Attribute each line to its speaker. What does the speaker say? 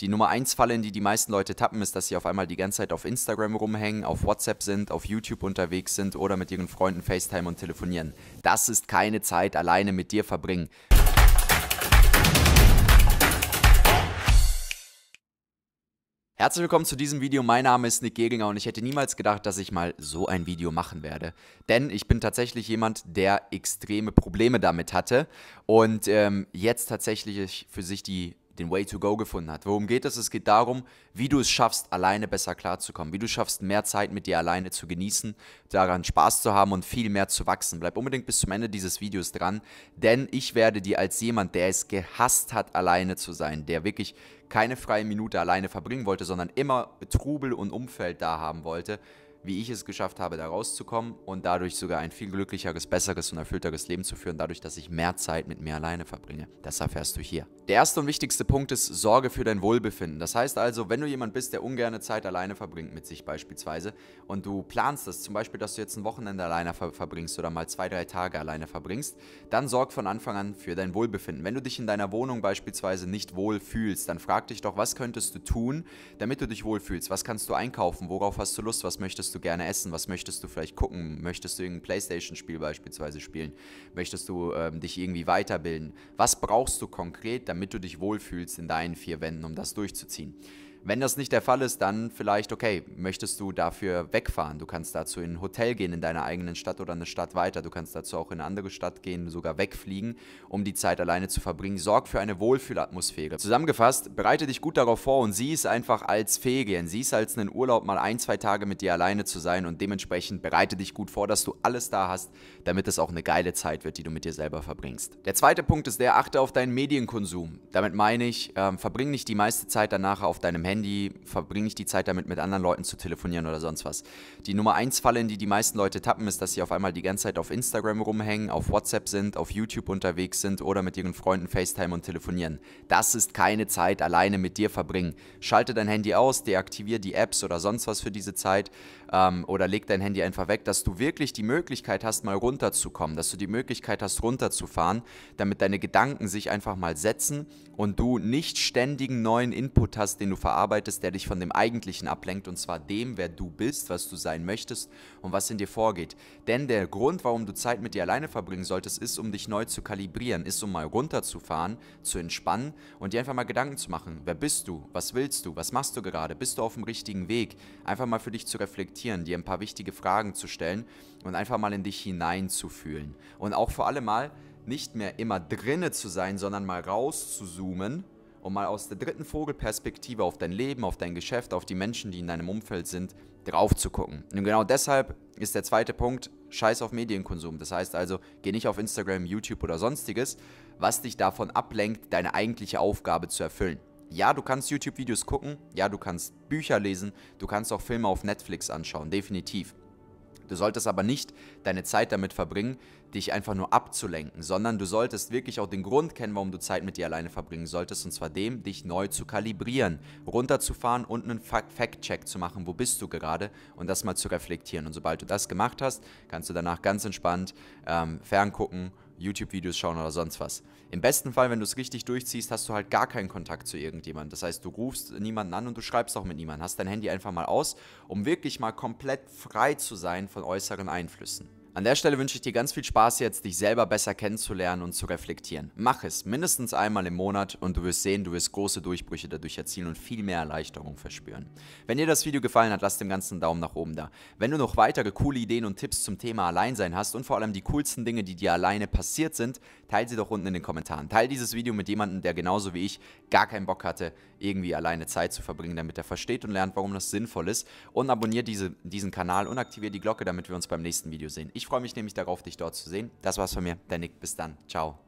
Speaker 1: die Nummer 1 Falle, in die die meisten Leute tappen, ist, dass sie auf einmal die ganze Zeit auf Instagram rumhängen, auf WhatsApp sind, auf YouTube unterwegs sind oder mit ihren Freunden FaceTime und telefonieren. Das ist keine Zeit alleine mit dir verbringen. Herzlich willkommen zu diesem Video. Mein Name ist Nick Geginger und ich hätte niemals gedacht, dass ich mal so ein Video machen werde. Denn ich bin tatsächlich jemand, der extreme Probleme damit hatte und ähm, jetzt tatsächlich für sich die den Way to Go gefunden hat. Worum geht es? Es geht darum, wie du es schaffst, alleine besser klarzukommen, wie du schaffst, mehr Zeit mit dir alleine zu genießen, daran Spaß zu haben und viel mehr zu wachsen. Bleib unbedingt bis zum Ende dieses Videos dran, denn ich werde dir als jemand, der es gehasst hat, alleine zu sein, der wirklich keine freie Minute alleine verbringen wollte, sondern immer Trubel und Umfeld da haben wollte, wie ich es geschafft habe, da rauszukommen und dadurch sogar ein viel glücklicheres, besseres und erfüllteres Leben zu führen, dadurch, dass ich mehr Zeit mit mir alleine verbringe. Das erfährst du hier. Der erste und wichtigste Punkt ist, sorge für dein Wohlbefinden. Das heißt also, wenn du jemand bist, der ungerne Zeit alleine verbringt mit sich beispielsweise und du planst das, zum Beispiel, dass du jetzt ein Wochenende alleine ver verbringst oder mal zwei, drei Tage alleine verbringst, dann sorg von Anfang an für dein Wohlbefinden. Wenn du dich in deiner Wohnung beispielsweise nicht wohl fühlst, dann frag dich doch, was könntest du tun, damit du dich wohlfühlst? Was kannst du einkaufen? Worauf hast du Lust? Was möchtest du? möchtest du gerne essen? Was möchtest du vielleicht gucken? Möchtest du irgendein Playstation-Spiel beispielsweise spielen? Möchtest du ähm, dich irgendwie weiterbilden? Was brauchst du konkret, damit du dich wohlfühlst in deinen vier Wänden, um das durchzuziehen? Wenn das nicht der Fall ist, dann vielleicht, okay, möchtest du dafür wegfahren? Du kannst dazu in ein Hotel gehen in deiner eigenen Stadt oder eine Stadt weiter. Du kannst dazu auch in eine andere Stadt gehen, sogar wegfliegen, um die Zeit alleine zu verbringen. Sorg für eine Wohlfühlatmosphäre. Zusammengefasst, bereite dich gut darauf vor und sieh es einfach als Ferien. Sieh es als einen Urlaub, mal ein, zwei Tage mit dir alleine zu sein und dementsprechend bereite dich gut vor, dass du alles da hast, damit es auch eine geile Zeit wird, die du mit dir selber verbringst. Der zweite Punkt ist der, achte auf deinen Medienkonsum. Damit meine ich, ähm, verbring nicht die meiste Zeit danach auf deinem Handy Handy, verbringe ich die Zeit damit, mit anderen Leuten zu telefonieren oder sonst was. Die Nummer 1 Falle, in die die meisten Leute tappen, ist, dass sie auf einmal die ganze Zeit auf Instagram rumhängen, auf WhatsApp sind, auf YouTube unterwegs sind oder mit ihren Freunden FaceTime und telefonieren. Das ist keine Zeit alleine mit dir verbringen. Schalte dein Handy aus, deaktiviere die Apps oder sonst was für diese Zeit ähm, oder leg dein Handy einfach weg, dass du wirklich die Möglichkeit hast, mal runterzukommen, dass du die Möglichkeit hast, runterzufahren, damit deine Gedanken sich einfach mal setzen und du nicht ständigen neuen Input hast, den du verarbeitest arbeitest, der dich von dem Eigentlichen ablenkt, und zwar dem, wer du bist, was du sein möchtest und was in dir vorgeht. Denn der Grund, warum du Zeit mit dir alleine verbringen solltest, ist, um dich neu zu kalibrieren, ist, um mal runterzufahren, zu entspannen und dir einfach mal Gedanken zu machen. Wer bist du? Was willst du? Was machst du gerade? Bist du auf dem richtigen Weg? Einfach mal für dich zu reflektieren, dir ein paar wichtige Fragen zu stellen und einfach mal in dich hineinzufühlen. Und auch vor allem mal, nicht mehr immer drinne zu sein, sondern mal raus zu zoomen um mal aus der dritten Vogelperspektive auf dein Leben, auf dein Geschäft, auf die Menschen, die in deinem Umfeld sind, drauf zu gucken. Und genau deshalb ist der zweite Punkt, scheiß auf Medienkonsum. Das heißt also, geh nicht auf Instagram, YouTube oder sonstiges, was dich davon ablenkt, deine eigentliche Aufgabe zu erfüllen. Ja, du kannst YouTube-Videos gucken, ja, du kannst Bücher lesen, du kannst auch Filme auf Netflix anschauen, definitiv. Du solltest aber nicht deine Zeit damit verbringen, dich einfach nur abzulenken, sondern du solltest wirklich auch den Grund kennen, warum du Zeit mit dir alleine verbringen solltest, und zwar dem, dich neu zu kalibrieren, runterzufahren und einen Fact-Check zu machen, wo bist du gerade, und das mal zu reflektieren. Und sobald du das gemacht hast, kannst du danach ganz entspannt ähm, ferngucken YouTube-Videos schauen oder sonst was. Im besten Fall, wenn du es richtig durchziehst, hast du halt gar keinen Kontakt zu irgendjemandem. Das heißt, du rufst niemanden an und du schreibst auch mit niemandem. Hast dein Handy einfach mal aus, um wirklich mal komplett frei zu sein von äußeren Einflüssen. An der Stelle wünsche ich dir ganz viel Spaß jetzt, dich selber besser kennenzulernen und zu reflektieren. Mach es mindestens einmal im Monat und du wirst sehen, du wirst große Durchbrüche dadurch erzielen und viel mehr Erleichterung verspüren. Wenn dir das Video gefallen hat, lass dem ganzen einen Daumen nach oben da. Wenn du noch weitere coole Ideen und Tipps zum Thema Alleinsein hast und vor allem die coolsten Dinge, die dir alleine passiert sind, teile sie doch unten in den Kommentaren. Teile dieses Video mit jemandem, der genauso wie ich gar keinen Bock hatte, irgendwie alleine Zeit zu verbringen, damit er versteht und lernt, warum das sinnvoll ist. Und abonniert diese, diesen Kanal und aktiviert die Glocke, damit wir uns beim nächsten Video sehen. Ich freue mich nämlich darauf, dich dort zu sehen. Das war's von mir, der Nick. Bis dann. Ciao.